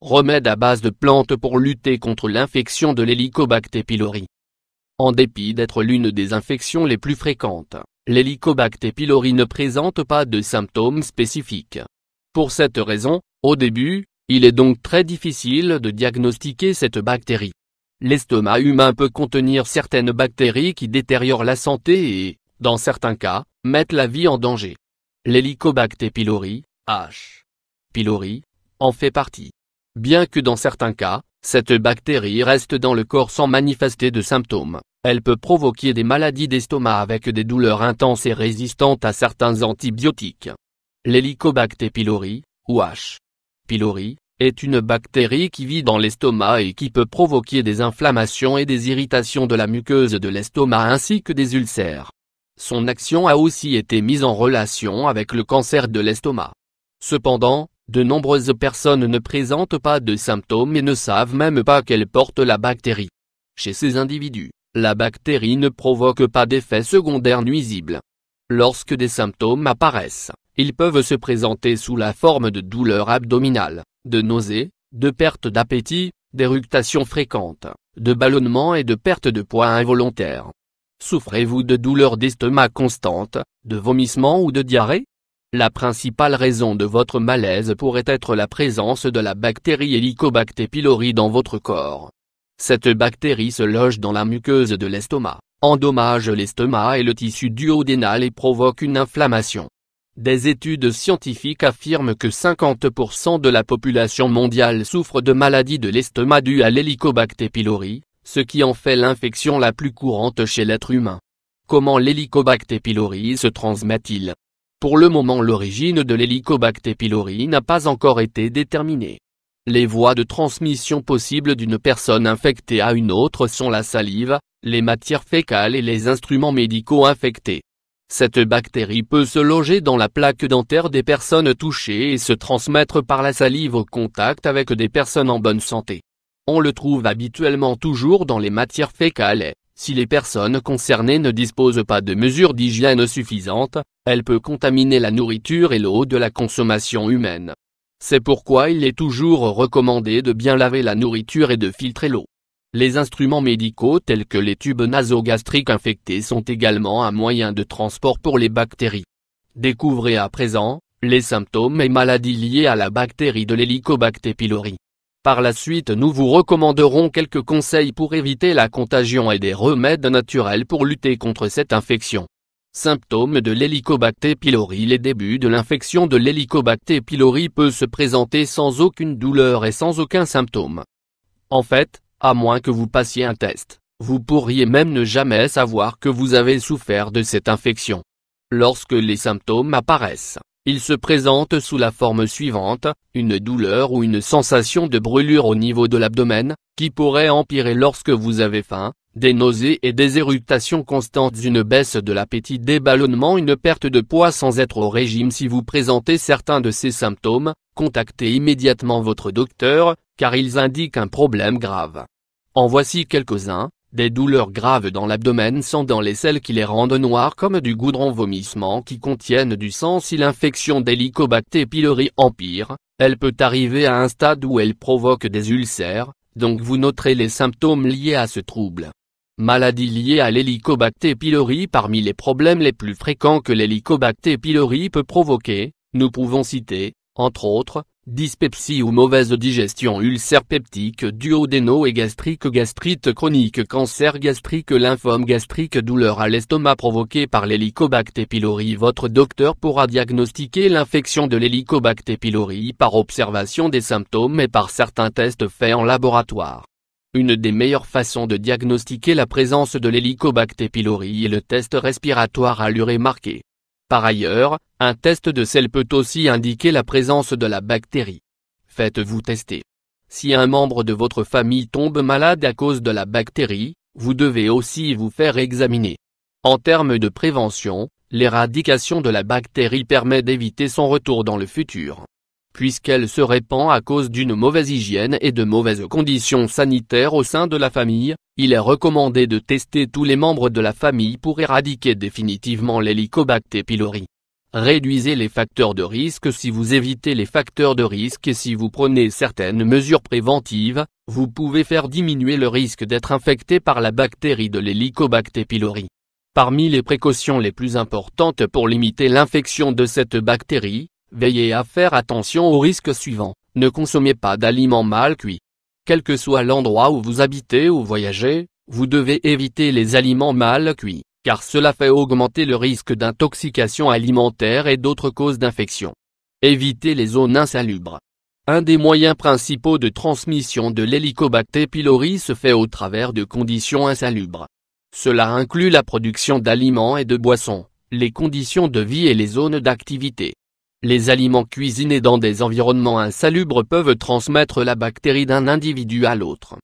Remède à base de plantes pour lutter contre l'infection de l'Helicobacter pylori. En dépit d'être l'une des infections les plus fréquentes, l'Helicobacter pylori ne présente pas de symptômes spécifiques. Pour cette raison, au début, il est donc très difficile de diagnostiquer cette bactérie. L'estomac humain peut contenir certaines bactéries qui détériorent la santé et, dans certains cas, mettent la vie en danger. L'Helicobacter pylori, H. pylori, en fait partie. Bien que dans certains cas, cette bactérie reste dans le corps sans manifester de symptômes, elle peut provoquer des maladies d'estomac avec des douleurs intenses et résistantes à certains antibiotiques. L'Helicobacter pylori, ou H. pylori, est une bactérie qui vit dans l'estomac et qui peut provoquer des inflammations et des irritations de la muqueuse de l'estomac ainsi que des ulcères. Son action a aussi été mise en relation avec le cancer de l'estomac. Cependant, de nombreuses personnes ne présentent pas de symptômes et ne savent même pas qu'elles portent la bactérie. Chez ces individus, la bactérie ne provoque pas d'effets secondaires nuisibles. Lorsque des symptômes apparaissent, ils peuvent se présenter sous la forme de douleurs abdominales, de nausées, de perte d'appétit, d'éructations fréquentes, de ballonnements et de perte de poids involontaire. Souffrez-vous de douleurs d'estomac constantes, de vomissements ou de diarrhées la principale raison de votre malaise pourrait être la présence de la bactérie Helicobacter pylori dans votre corps. Cette bactérie se loge dans la muqueuse de l'estomac, endommage l'estomac et le tissu duodénal et provoque une inflammation. Des études scientifiques affirment que 50% de la population mondiale souffre de maladies de l'estomac dues à l'Helicobacter pylori, ce qui en fait l'infection la plus courante chez l'être humain. Comment l'Helicobacter pylori se transmet-il pour le moment l'origine de l'Helicobacter pylori n'a pas encore été déterminée. Les voies de transmission possibles d'une personne infectée à une autre sont la salive, les matières fécales et les instruments médicaux infectés. Cette bactérie peut se loger dans la plaque dentaire des personnes touchées et se transmettre par la salive au contact avec des personnes en bonne santé. On le trouve habituellement toujours dans les matières fécales si les personnes concernées ne disposent pas de mesures d'hygiène suffisantes, elle peut contaminer la nourriture et l'eau de la consommation humaine. C'est pourquoi il est toujours recommandé de bien laver la nourriture et de filtrer l'eau. Les instruments médicaux tels que les tubes nasogastriques infectés sont également un moyen de transport pour les bactéries. Découvrez à présent, les symptômes et maladies liées à la bactérie de l'helicobacter pylori. Par la suite nous vous recommanderons quelques conseils pour éviter la contagion et des remèdes naturels pour lutter contre cette infection. Symptômes de l'hélicobacter pylori Les débuts de l'infection de l'hélicobacter pylori peut se présenter sans aucune douleur et sans aucun symptôme. En fait, à moins que vous passiez un test, vous pourriez même ne jamais savoir que vous avez souffert de cette infection. Lorsque les symptômes apparaissent, il se présente sous la forme suivante, une douleur ou une sensation de brûlure au niveau de l'abdomen, qui pourrait empirer lorsque vous avez faim, des nausées et des éruptations constantes une baisse de l'appétit des ballonnements une perte de poids sans être au régime si vous présentez certains de ces symptômes, contactez immédiatement votre docteur, car ils indiquent un problème grave. En voici quelques-uns, des douleurs graves dans l'abdomen sont dans les selles qui les rendent noires comme du goudron vomissement qui contiennent du sang si l'infection d'Helicobacter pylori empire, elle peut arriver à un stade où elle provoque des ulcères, donc vous noterez les symptômes liés à ce trouble. Maladie liée à l'hélicobacter pylori Parmi les problèmes les plus fréquents que l'Helicobacter pylori peut provoquer, nous pouvons citer, entre autres, dyspepsie ou mauvaise digestion ulcère peptique duodéno et gastrique gastrite chronique cancer gastrique lymphome gastrique douleur à l'estomac provoquée par l'hélicobacter pylori votre docteur pourra diagnostiquer l'infection de l'hélicobacter pylori par observation des symptômes et par certains tests faits en laboratoire. Une des meilleures façons de diagnostiquer la présence de l'hélicobacter pylori est le test respiratoire à l'urée marquée. Par ailleurs, un test de sel peut aussi indiquer la présence de la bactérie. Faites-vous tester. Si un membre de votre famille tombe malade à cause de la bactérie, vous devez aussi vous faire examiner. En termes de prévention, l'éradication de la bactérie permet d'éviter son retour dans le futur puisqu'elle se répand à cause d'une mauvaise hygiène et de mauvaises conditions sanitaires au sein de la famille, il est recommandé de tester tous les membres de la famille pour éradiquer définitivement l'hélicobacter pylori. Réduisez les facteurs de risque si vous évitez les facteurs de risque et si vous prenez certaines mesures préventives, vous pouvez faire diminuer le risque d'être infecté par la bactérie de l'hélicobacter pylori. Parmi les précautions les plus importantes pour limiter l'infection de cette bactérie, Veillez à faire attention aux risques suivants, ne consommez pas d'aliments mal cuits. Quel que soit l'endroit où vous habitez ou voyagez, vous devez éviter les aliments mal cuits, car cela fait augmenter le risque d'intoxication alimentaire et d'autres causes d'infection. Évitez les zones insalubres. Un des moyens principaux de transmission de l'hélicobacter pylori se fait au travers de conditions insalubres. Cela inclut la production d'aliments et de boissons, les conditions de vie et les zones d'activité. Les aliments cuisinés dans des environnements insalubres peuvent transmettre la bactérie d'un individu à l'autre.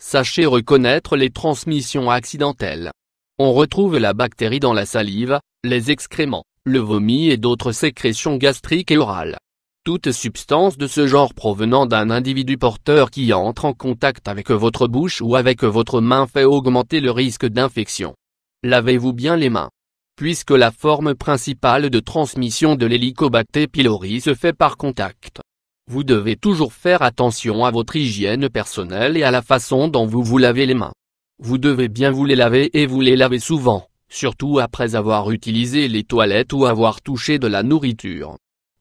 Sachez reconnaître les transmissions accidentelles. On retrouve la bactérie dans la salive, les excréments, le vomi et d'autres sécrétions gastriques et orales. Toute substance de ce genre provenant d'un individu porteur qui entre en contact avec votre bouche ou avec votre main fait augmenter le risque d'infection. Lavez-vous bien les mains puisque la forme principale de transmission de l'hélicobacter pylori se fait par contact. Vous devez toujours faire attention à votre hygiène personnelle et à la façon dont vous vous lavez les mains. Vous devez bien vous les laver et vous les laver souvent, surtout après avoir utilisé les toilettes ou avoir touché de la nourriture.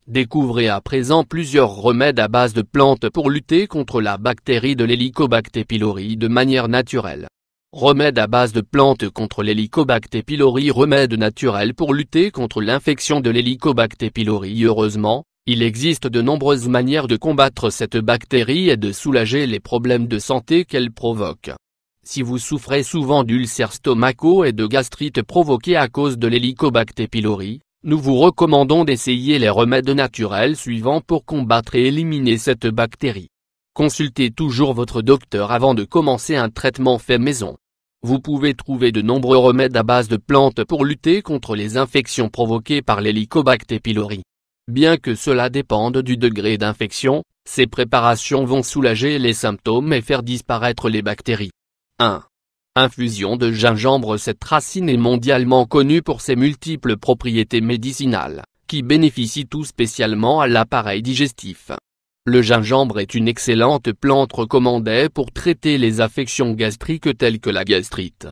Découvrez à présent plusieurs remèdes à base de plantes pour lutter contre la bactérie de l'hélicobacter pylori de manière naturelle. Remède à base de plantes contre l'Helicobacter pylori Remède naturel pour lutter contre l'infection de l'Helicobacter pylori Heureusement, il existe de nombreuses manières de combattre cette bactérie et de soulager les problèmes de santé qu'elle provoque. Si vous souffrez souvent d'ulcères stomacaux et de gastrite provoquées à cause de l'Helicobacter pylori, nous vous recommandons d'essayer les remèdes naturels suivants pour combattre et éliminer cette bactérie. Consultez toujours votre docteur avant de commencer un traitement fait maison. Vous pouvez trouver de nombreux remèdes à base de plantes pour lutter contre les infections provoquées par l'Helicobacter pylori. Bien que cela dépende du degré d'infection, ces préparations vont soulager les symptômes et faire disparaître les bactéries. 1. Infusion de gingembre Cette racine est mondialement connue pour ses multiples propriétés médicinales, qui bénéficient tout spécialement à l'appareil digestif. Le gingembre est une excellente plante recommandée pour traiter les affections gastriques telles que la gastrite.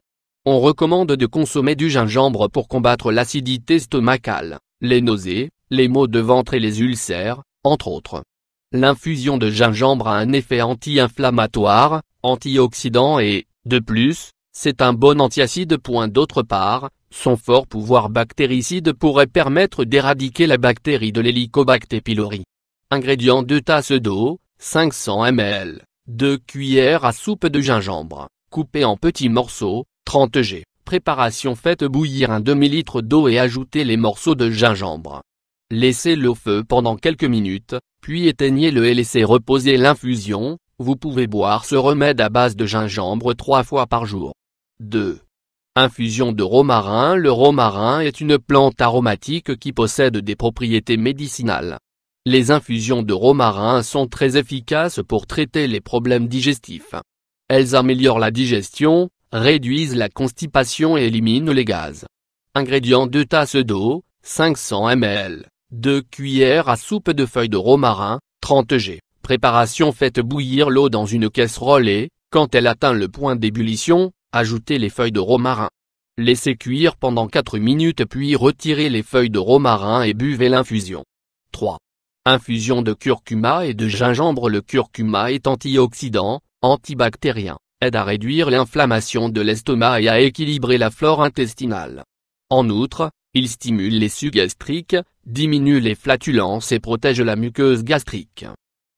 On recommande de consommer du gingembre pour combattre l'acidité stomacale, les nausées, les maux de ventre et les ulcères, entre autres. L'infusion de gingembre a un effet anti-inflammatoire, antioxydant et, de plus, c'est un bon antiacide. D'autre part, son fort pouvoir bactéricide pourrait permettre d'éradiquer la bactérie de l'helicobacter pylori. Ingrédients 2 tasses d'eau, 500 ml, 2 cuillères à soupe de gingembre, coupé en petits morceaux, 30 g. Préparation Faites bouillir un demi-litre d'eau et ajoutez les morceaux de gingembre. Laissez-le au feu pendant quelques minutes, puis éteignez-le et laissez reposer l'infusion, vous pouvez boire ce remède à base de gingembre trois fois par jour. 2. Infusion de romarin Le romarin est une plante aromatique qui possède des propriétés médicinales. Les infusions de romarin sont très efficaces pour traiter les problèmes digestifs. Elles améliorent la digestion, réduisent la constipation et éliminent les gaz. Ingrédients 2 tasses d'eau, 500 ml, 2 cuillères à soupe de feuilles de romarin, 30 g. Préparation Faites bouillir l'eau dans une casserole et, quand elle atteint le point d'ébullition, ajoutez les feuilles de romarin. Laissez cuire pendant 4 minutes puis retirez les feuilles de romarin et buvez l'infusion. 3. Infusion de curcuma et de gingembre Le curcuma est antioxydant, antibactérien, aide à réduire l'inflammation de l'estomac et à équilibrer la flore intestinale. En outre, il stimule les sucs gastriques, diminue les flatulences et protège la muqueuse gastrique.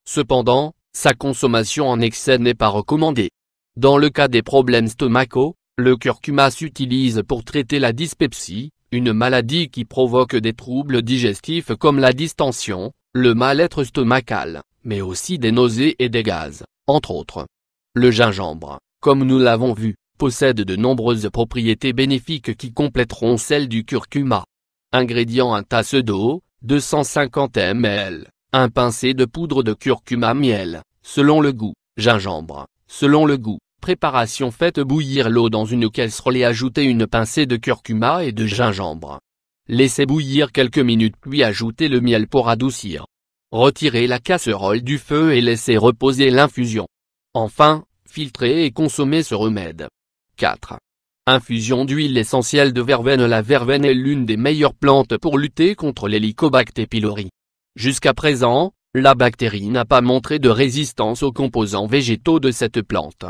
Cependant, sa consommation en excès n'est pas recommandée. Dans le cas des problèmes stomacaux, le curcuma s'utilise pour traiter la dyspepsie, une maladie qui provoque des troubles digestifs comme la distension, le mal-être stomacal, mais aussi des nausées et des gaz, entre autres. Le gingembre, comme nous l'avons vu, possède de nombreuses propriétés bénéfiques qui compléteront celles du curcuma. Ingrédients un tasse d'eau, 250 ml, un pincé de poudre de curcuma miel, selon le goût, gingembre, selon le goût. Préparation Faites bouillir l'eau dans une casserole et ajouter une pincée de curcuma et de gingembre. Laissez bouillir quelques minutes puis ajoutez le miel pour adoucir. Retirez la casserole du feu et laissez reposer l'infusion. Enfin, filtrez et consommez ce remède. 4. Infusion d'huile essentielle de verveine La verveine est l'une des meilleures plantes pour lutter contre l'hélicobacter pylori. Jusqu'à présent, la bactérie n'a pas montré de résistance aux composants végétaux de cette plante.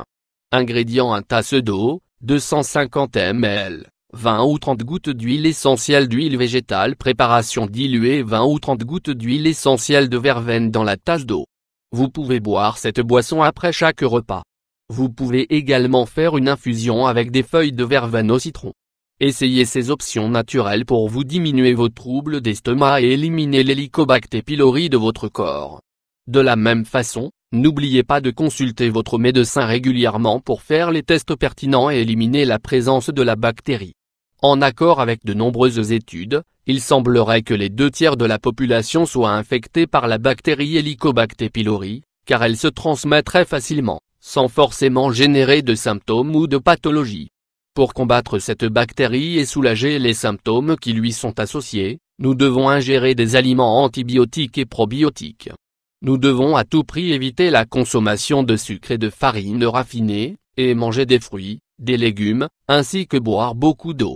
Ingrédients 1 tasse d'eau, 250 ml. 20 ou 30 gouttes d'huile essentielle d'huile végétale Préparation diluée 20 ou 30 gouttes d'huile essentielle de verveine dans la tasse d'eau. Vous pouvez boire cette boisson après chaque repas. Vous pouvez également faire une infusion avec des feuilles de verveine au citron. Essayez ces options naturelles pour vous diminuer vos troubles d'estomac et éliminer l'hélicobacter pylori de votre corps. De la même façon, n'oubliez pas de consulter votre médecin régulièrement pour faire les tests pertinents et éliminer la présence de la bactérie. En accord avec de nombreuses études, il semblerait que les deux tiers de la population soient infectés par la bactérie Helicobacter pylori, car elle se transmet très facilement, sans forcément générer de symptômes ou de pathologies. Pour combattre cette bactérie et soulager les symptômes qui lui sont associés, nous devons ingérer des aliments antibiotiques et probiotiques. Nous devons à tout prix éviter la consommation de sucre et de farine raffinée, et manger des fruits, des légumes, ainsi que boire beaucoup d'eau.